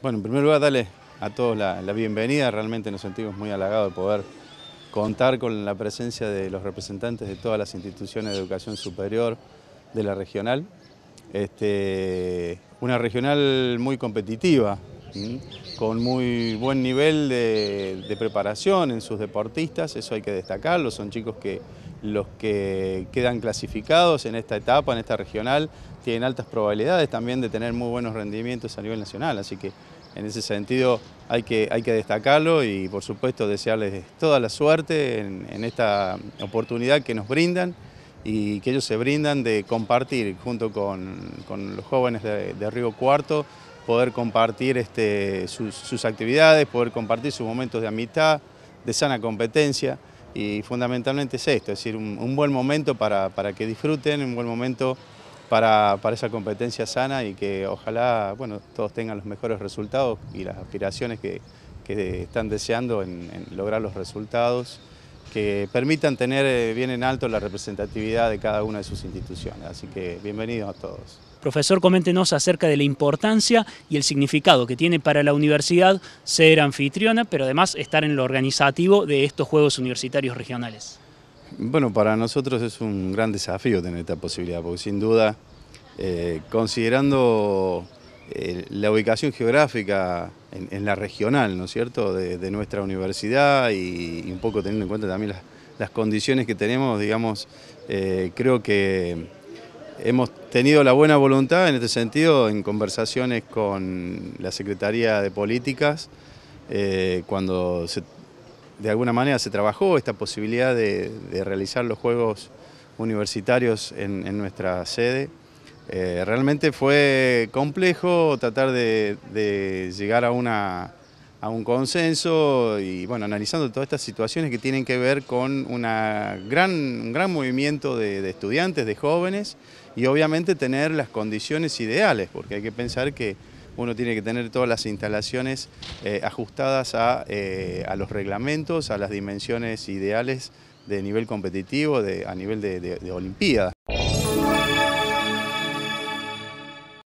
Bueno, en primer lugar, darle a todos la, bienvenida. Realmente nos sentimos muy halagados de poder contar con la presencia de los representantes de todas las instituciones de educación superior de la regional. Este, una regional muy competitiva, con muy buen nivel de, preparación en sus deportistas, eso hay que destacarlo, son chicos que los que quedan clasificados en esta etapa, en esta regional, tienen altas probabilidades también de tener muy buenos rendimientos a nivel nacional, así que en ese sentido hay que, hay que destacarlo y por supuesto desearles toda la suerte en, esta oportunidad que nos brindan y que ellos se brindan de compartir junto con, los jóvenes de Río Cuarto poder compartir este, sus, actividades, poder compartir sus momentos de amistad, de sana competencia y fundamentalmente es esto, es decir, un, buen momento para, que disfruten, un buen momento para, esa competencia sana y que ojalá bueno, todos tengan los mejores resultados y las aspiraciones que, que están deseando en lograr los resultados que permitan tener eh, bien en alto la representatividad de cada una de sus instituciones. Así que bienvenidos a todos. Profesor, coméntenos acerca de la importancia y el significado que tiene para la universidad ser anfitriona, pero además estar en lo organizativo de estos Juegos Universitarios Regionales. Bueno, para nosotros es un gran desafío tener esta posibilidad, porque sin duda, eh, considerando eh, la ubicación geográfica en, la regional, ¿no es cierto?, de, nuestra universidad y, un poco teniendo en cuenta también las, condiciones que tenemos, digamos, eh, creo que hemos tenido la buena voluntad en este sentido en conversaciones con la Secretaría de Políticas, eh, cuando de alguna manera se trabajó esta posibilidad de, realizar los Juegos Universitarios en nuestra sede. Eh, realmente fue complejo tratar de, llegar a, un consenso y bueno, analizando todas estas situaciones que tienen que ver con un gran movimiento de, estudiantes, de jóvenes y obviamente tener las condiciones ideales, porque hay que pensar que uno tiene que tener todas las instalaciones eh, ajustadas eh, a, los reglamentos, a las dimensiones ideales de nivel competitivo, a nivel de, de, Olimpiada.